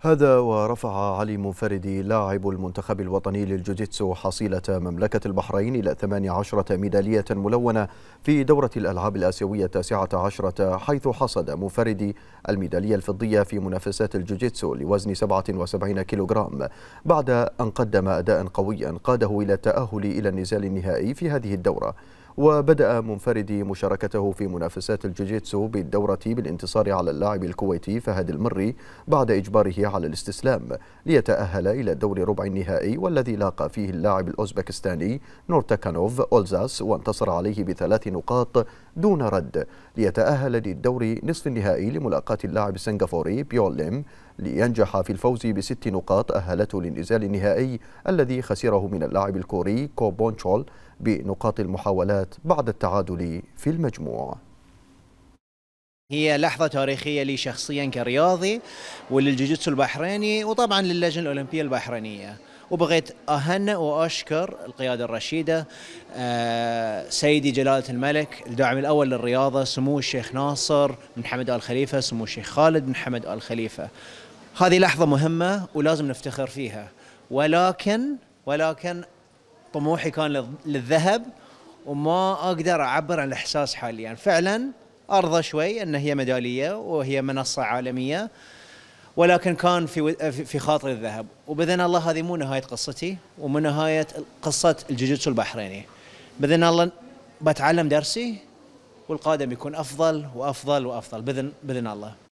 هذا ورفع علي منفردي لاعب المنتخب الوطني للجوجيتسو حصيلة مملكة البحرين إلى 18 ميدالية ملونة في دورة الألعاب الآسيوية التاسعة عشرة حيث حصد منفردي الميدالية الفضية في منافسات الجوجيتسو لوزن 77 كيلوغرام بعد أن قدم أداء قويا قاده إلى التأهل إلى النزال النهائي في هذه الدورة وبدأ منفردي مشاركته في منافسات الجوجيتسو بالدورة بالانتصار على اللاعب الكويتي فهد المري بعد إجباره على الاستسلام ليتأهل إلى دور ربع النهائي والذي لاقى فيه اللاعب الأوزبكستاني نورتاكانوف أولزاس وانتصر عليه بثلاث نقاط دون رد ليتأهل للدور نصف النهائي لملاقاة اللاعب السنغافوري بيول ليم لينجح في الفوز بست نقاط أهلته للنزال النهائي الذي خسره من اللاعب الكوري كوبونشول بنقاط المحاولات بعد التعادل في المجموع هي لحظة تاريخية لي شخصيا كرياضي وللجوجيتسو البحريني وطبعا للجنة الأولمبية البحرينية وبغيت أهنئ وأشكر القيادة الرشيدة آه، سيدي جلالة الملك الداعم الأول للرياضة سمو الشيخ ناصر بن حمد آل خليفة سمو الشيخ خالد بن حمد آل خليفة هذه لحظة مهمة ولازم نفتخر فيها ولكن ولكن طموحي كان للذهب وما اقدر اعبر عن الاحساس حاليا يعني فعلا ارضى شوي ان هي ميداليه وهي منصه عالميه ولكن كان في في خاطري الذهب وباذن الله هذه مو نهايه قصتي ومو نهايه قصه الجوجيتسو البحريني باذن الله بتعلم درسي والقادم يكون افضل وافضل وافضل باذن باذن الله